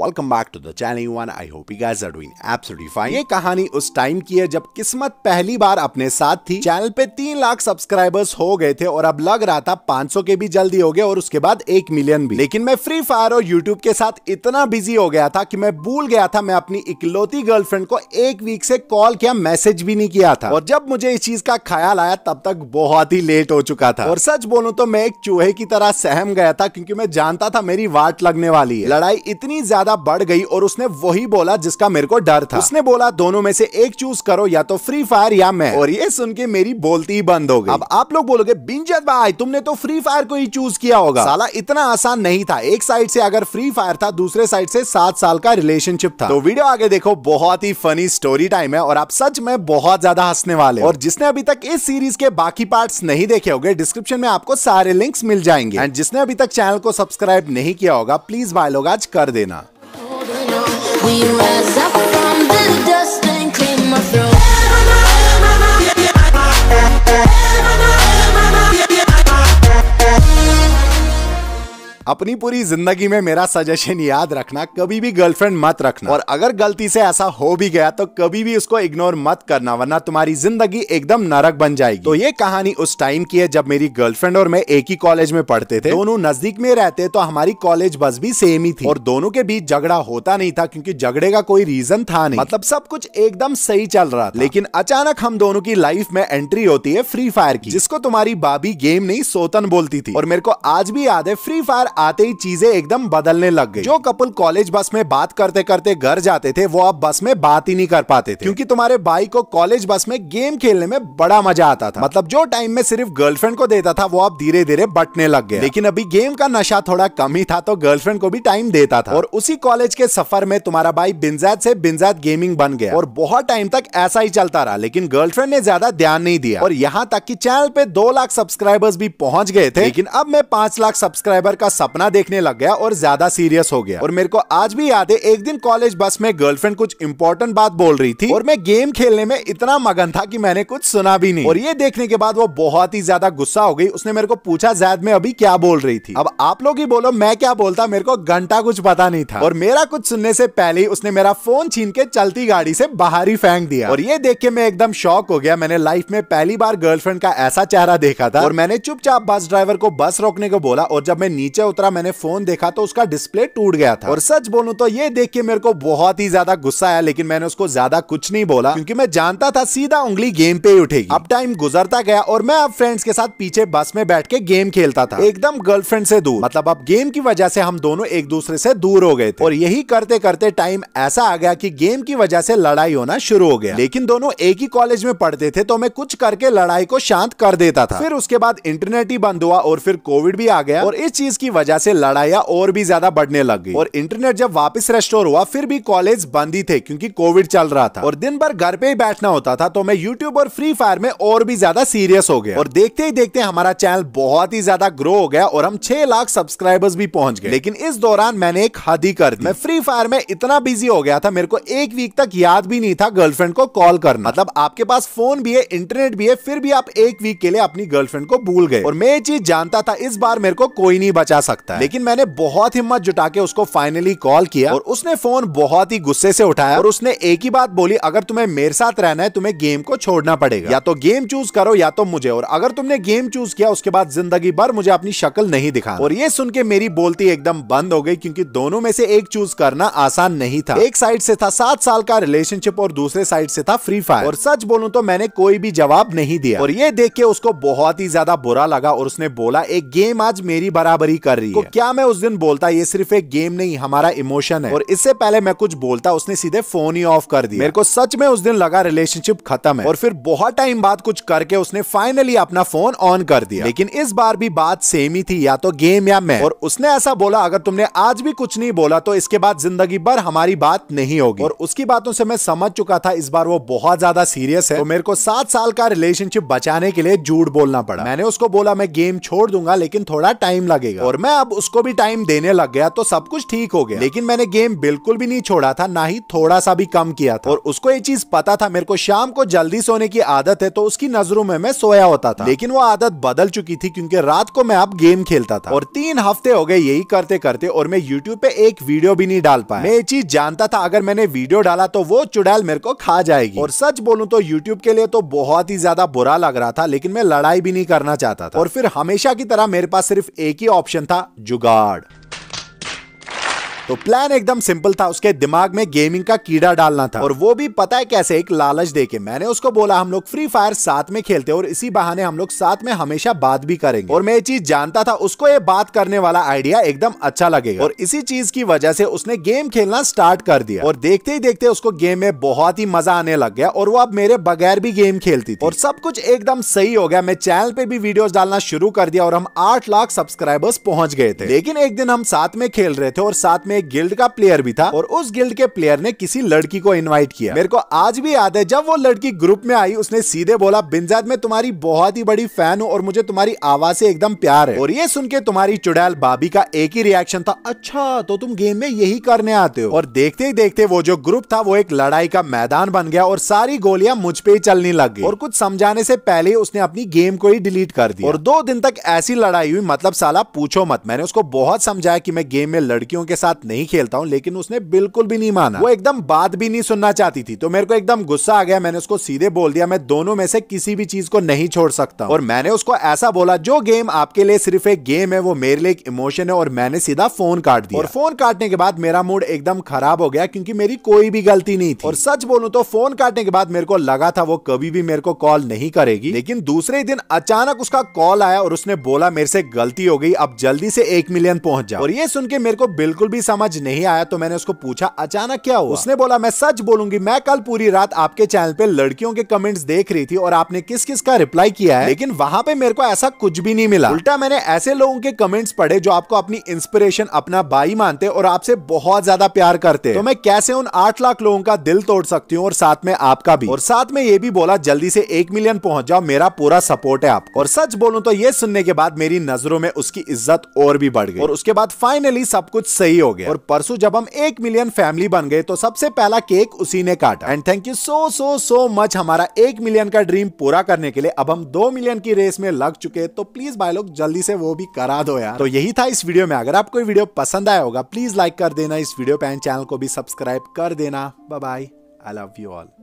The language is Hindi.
Welcome back to the channel one I hope you guys are doing absolutely fine ये कहानी उस टाइम की है जब किस्मत पहली बार अपने साथ थी चैनल पे तीन लाख सब्सक्राइबर्स हो गए थे और अब लग रहा था 500 के भी जल्दी हो गए और उसके बाद एक मिलियन भी लेकिन मैं फ्री फायर और यूट्यूब के साथ इतना बिजी हो गया था की मैं भूल गया था मैं अपनी इकलौती गर्लफ्रेंड को एक वीक से कॉल किया मैसेज भी नहीं किया था और जब मुझे इस चीज का ख्याल आया तब तक बहुत ही लेट हो चुका था और सच बोलो तो मैं एक चूहे की तरह सहम गया था क्योंकि मैं जानता था मेरी वाट लगने वाली है लड़ाई इतनी ज्यादा ज्यादा बढ़ गई और उसने वही बोला जिसका मेरे को डर था उसने बोला दोनों में से एक चूज करो या तो फ्री फायर या मैं और ये सुन के मेरी बोलती ही बंद हो गई अब आप लोग बोलोगे बिंजत भाई तुमने तो फ्री फायर को ही चूज किया होगा साला इतना आसान नहीं था एक साइड से अगर फ्री फायर था दूसरे साइड से सात साल का रिलेशनशिप था तो वीडियो आगे देखो बहुत ही फनी स्टोरी टाइम है और आप सच में बहुत ज्यादा हंसने वाले और जिसने अभी तक इस सीरीज के बाकी पार्ट नहीं देखे होंगे डिस्क्रिप्शन में आपको सारे लिंक्स मिल जाएंगे एंड जिसने अभी तक चैनल को सब्सक्राइब नहीं किया होगा प्लीज भाई लोग आज कर देना We rise up. अपनी पूरी जिंदगी में मेरा सजेशन याद रखना कभी भी गर्लफ्रेंड मत रखना और अगर गलती से ऐसा हो भी गया तो कभी भी उसको इग्नोर मत करना वरना तुम्हारी जिंदगी एकदम नरक बन जाएगी तो ये कहानी उस टाइम की है जब मेरी गर्लफ्रेंड और मैं एक ही कॉलेज में पढ़ते थे दोनों नजदीक में रहते तो हमारी कॉलेज बस भी सेम ही थी और दोनों के बीच झगड़ा होता नहीं था क्योंकि झगड़े का कोई रीजन था नहीं मतलब सब कुछ एकदम सही चल रहा था लेकिन अचानक हम दोनों की लाइफ में एंट्री होती है फ्री फायर की जिसको तुम्हारी भाभी गेम नहीं सोतन बोलती थी और मेरे को आज भी याद है फ्री फायर आते ही चीजें एकदम बदलने लग गई जो कपल कॉलेज बस में बात करते करते घर जाते थे वो अब बस में बात ही नहीं कर पाते थे क्योंकि तुम्हारे भाई को कॉलेज बस में गेम खेलने में बड़ा मजा आता था मतलब जो टाइम में सिर्फ गर्लफ्रेंड को देता था वो अब धीरे धीरे बटने लग गया लेकिन अभी गेम का नशा थोड़ा कम ही था तो गर्लफ्रेंड को भी टाइम देता था और उसी कॉलेज के सफर में तुम्हारा भाई बिंजाद से बिंजाद गेमिंग बन गया और बहुत टाइम तक ऐसा ही चलता रहा लेकिन गर्लफ्रेंड ने ज्यादा ध्यान नहीं दिया और यहाँ तक की चैनल पे दो लाख सब्सक्राइबर्स भी पहुंच गए थे लेकिन अब मैं पांच लाख सब्सक्राइबर का सपना देखने लग गया और ज्यादा सीरियस हो गया और मेरे को आज भी याद है एक दिन कॉलेज बस में गर्लफ्रेंड कुछ इंपॉर्टेंट बात बोल रही थी और मैं गेम खेलने में इतना मगन था कि मैंने कुछ सुना भी नहीं और ये देखने के बाद वो बहुत ही ज्यादा गुस्सा हो गई उसने मेरे को पूछा जैद में अभी क्या बोल रही थी अब आप लोग ही बोलो मैं क्या बोलता मेरे को घंटा कुछ पता नहीं था और मेरा कुछ सुनने से पहले ही उसने मेरा फोन छीन के चलती गाड़ी से बाहर ही फेंक दिया और ये देख के मैं एकदम शॉक हो गया मैंने लाइफ में पहली बार गर्लफ्रेंड का ऐसा चेहरा देखा था और मैंने चुपचाप बस ड्राइवर को बस रोकने को बोला और जब मैं नीचे उतरा मैंने फोन देखा तो उसका डिस्प्ले टूट गया था और सच बोलूं तो ये देख के मेरे को बहुत ही ज्यादा गुस्सा आया लेकिन मैंने उसको ज्यादा कुछ नहीं बोला क्योंकि मैं जानता था सीधा उंगली गेम पे ही उठेगी अब टाइम गुजरता गया और मैं अब फ्रेंड्स के साथ पीछे बस में बैठ के गेम खेलता था एकदम गर्लफ्रेंड से दूर मतलब अब गेम की वजह से हम दोनों एक दूसरे से दूर हो गए थे और यही करते करते टाइम ऐसा आ गया कि गेम की वजह से लड़ाई होना शुरू हो गया लेकिन दोनों एक ही कॉलेज में पढ़ते थे तो मैं कुछ करके लड़ाई को शांत कर देता था फिर उसके बाद इंटरनेट ही बंद हुआ और फिर कोविड भी आ गया और इस चीज की वजह वजह से लड़ाइया और भी ज्यादा बढ़ने लग गई और इंटरनेट जब वापस रेस्टोर हुआ फिर भी कॉलेज बंद ही थे क्योंकि कोविड चल रहा था और दिन भर घर पे ही बैठना होता था तो मैं यूट्यूब और फ्री फायर में और भी ज्यादा सीरियस हो गया और देखते ही देखते हमारा चैनल बहुत ही ज्यादा ग्रो हो गया और हम छह लाख सब्सक्राइबर्स भी पहुंच गए लेकिन इस दौरान मैंने एक हद ही कर दी मैं फ्री फायर में इतना बिजी हो गया था मेरे को एक वीक तक याद भी नहीं था गर्लफ्रेंड को कॉल करना मतलब आपके पास फोन भी है इंटरनेट भी है फिर भी आप एक वीक के लिए अपनी गर्लफ्रेंड को भूल गए और मैं ये चीज जानता था इस बार मेरे को कोई नहीं बचा सकता है लेकिन मैंने बहुत हिम्मत जुटा के उसको फाइनली कॉल किया और उसने फोन बहुत ही गुस्से से उठाया और उसने एक ही बात बोली अगर तुम्हें मेरे साथ रहना है तुम्हें गेम को छोड़ना पड़ेगा या तो गेम चूज करो या तो मुझे और अगर तुमने गेम चूज किया उसके बाद जिंदगी भर मुझे अपनी शक्ल नहीं दिखा और ये सुन के मेरी बोलती एकदम बंद हो गई क्योंकि दोनों में से एक चूज करना आसान नहीं था एक साइड से था सात साल का रिलेशनशिप और दूसरे साइड से था फ्री फायर और सच बोलूं तो मैंने कोई भी जवाब नहीं दिया और ये देख के उसको बहुत ही ज्यादा बुरा लगा और उसने बोला एक गेम आज मेरी बराबरी कर कर रही है तो क्या मैं उस दिन बोलता ये सिर्फ एक गेम नहीं हमारा इमोशन है और इससे पहले मैं कुछ बोलता उसने सीधे फोन ही ऑफ कर दिया मेरे को सच में उस दिन लगा रिलेशनशिप खत्म है और फिर बहुत टाइम बाद कुछ करके उसने फाइनली अपना फोन ऑन कर दिया लेकिन इस बार भी बात सेम ही थी या तो गेम या मैं और उसने ऐसा बोला अगर तुमने आज भी कुछ नहीं बोला तो इसके बाद जिंदगी भर हमारी बात नहीं होगी और उसकी बातों से मैं समझ चुका था इस बार वो बहुत ज्यादा सीरियस है तो मेरे को सात साल का रिलेशनशिप बचाने के लिए झूठ बोलना पड़ा मैंने उसको बोला मैं गेम छोड़ दूंगा लेकिन थोड़ा टाइम लगेगा और मैं अब उसको भी टाइम देने लग गया तो सब कुछ ठीक हो गया लेकिन मैंने गेम बिल्कुल भी नहीं छोड़ा था ना ही थोड़ा सा भी कम किया था और उसको ये चीज पता था मेरे को शाम को जल्दी सोने की आदत है तो उसकी नजरों में मैं सोया होता था लेकिन वो आदत बदल चुकी थी क्योंकि रात को मैं अब गेम खेलता था और तीन हफ्ते हो गए यही करते करते और मैं यूट्यूब पे एक वीडियो भी नहीं डाल पाया मैं ये चीज जानता था अगर मैंने वीडियो डाला तो वो चुड़ैल मेरे को खा जाएगी और सच बोलू तो यूट्यूब के लिए तो बहुत ही ज्यादा बुरा लग रहा था लेकिन मैं लड़ाई भी नहीं करना चाहता था और फिर हमेशा की तरह मेरे पास सिर्फ एक ही ऑप्शन था जुगाड़ तो प्लान एकदम सिंपल था उसके दिमाग में गेमिंग का कीड़ा डालना था और वो भी पता है कैसे एक लालच दे के मैंने उसको बोला हम लोग फ्री फायर साथ में खेलते और इसी बहाने हम लोग साथ में हमेशा बात भी करेंगे और मैं ये चीज जानता था उसको ये बात करने वाला आइडिया एकदम अच्छा लगेगा और इसी चीज की वजह से उसने गेम खेलना स्टार्ट कर दिया और देखते ही देखते उसको गेम में बहुत ही मजा आने लग गया और वो अब मेरे बगैर भी गेम खेलती थी और सब कुछ एकदम सही हो गया मैं चैनल पे भी वीडियोस डालना शुरू कर दिया और हम आठ लाख सब्सक्राइबर्स पहुंच गए थे लेकिन एक दिन हम साथ में खेल रहे थे और साथ में में एक गिल्ड का प्लेयर भी था और उस गिल्ड के प्लेयर ने किसी लड़की को इन्वाइट किया मेरे को आज भी याद है जब वो लड़की ग्रुप में आई उसने सीधे बोला बिंजाद में तुम्हारी बहुत ही बड़ी फैन हूँ और मुझे तुम्हारी आवाज से एकदम प्यार है और ये सुन के तुम्हारी चुड़ैल भाभी का एक ही रिएक्शन था अच्छा तो तुम गेम में यही करने आते हो और देखते ही देखते वो जो ग्रुप था वो एक लड़ाई का मैदान बन गया और सारी गोलियां मुझ पे ही चलने लग गई और कुछ समझाने से पहले उसने अपनी गेम को ही डिलीट कर दिया और दो दिन तक ऐसी लड़ाई हुई मतलब साला पूछो मत मैंने उसको बहुत समझाया कि मैं गेम में लड़कियों के साथ नहीं खेलता हूँ लेकिन उसने बिल्कुल भी नहीं माना वो एकदम बात भी नहीं सुनना चाहती थी तो मेरे को एकदम गुस्सा आ गया मैंने उसको सीधे बोल दिया मैं दोनों में से किसी भी चीज को नहीं छोड़ सकता और मैंने उसको ऐसा बोला जो गेम आपके लिए सिर्फ एक गेम है वो मेरे लिए एक इमोशन है और मैंने सीधा फोन काट दिया और फोन काटने के बाद मेरा मूड एकदम खराब हो गया क्योंकि मेरी कोई भी गलती नहीं थी और सच बोलू तो फोन काटने के बाद मेरे को लगा था वो कभी भी मेरे को कॉल नहीं करेगी लेकिन दूसरे दिन अचानक उसका कॉल आया और उसने बोला मेरे से गलती हो गई अब जल्दी से एक मिलियन पहुंच जाओ और ये सुन के मेरे को बिल्कुल भी समझ समझ नहीं आया तो मैंने उसको पूछा अचानक क्या हुआ उसने बोला मैं सच बोलूंगी मैं कल पूरी रात आपके चैनल पे लड़कियों के कमेंट्स देख रही थी और आपने किस किस का रिप्लाई किया है लेकिन वहाँ पे मेरे को ऐसा कुछ भी नहीं मिला उल्टा मैंने ऐसे लोगों के कमेंट्स पढ़े जो आपको अपनी इंस्पिरेशन अपना भाई मानते और आपसे बहुत ज्यादा प्यार करते तो मैं कैसे उन आठ लाख लोगों का दिल तोड़ सकती हूँ और साथ में आपका भी और साथ में ये भी बोला जल्दी से एक मिलियन पहुंच जाओ मेरा पूरा सपोर्ट है आपको और सच बोलूं तो ये सुनने के बाद मेरी नजरों में उसकी इज्जत और भी बढ़ गई और उसके बाद फाइनली सब कुछ सही हो गया गया और परसों जब हम एक मिलियन फैमिली बन गए तो सबसे पहला केक उसी ने काटा and thank you so so so much हमारा एक मिलियन का ड्रीम पूरा करने के लिए अब हम दो मिलियन की रेस में लग चुके तो प्लीज भाई लोग जल्दी से वो भी करा दो यार तो यही था इस वीडियो में अगर आपको वीडियो पसंद आया होगा प्लीज लाइक कर देना इस वीडियो पे एंड चैनल को भी सब्सक्राइब कर देना bye I love you all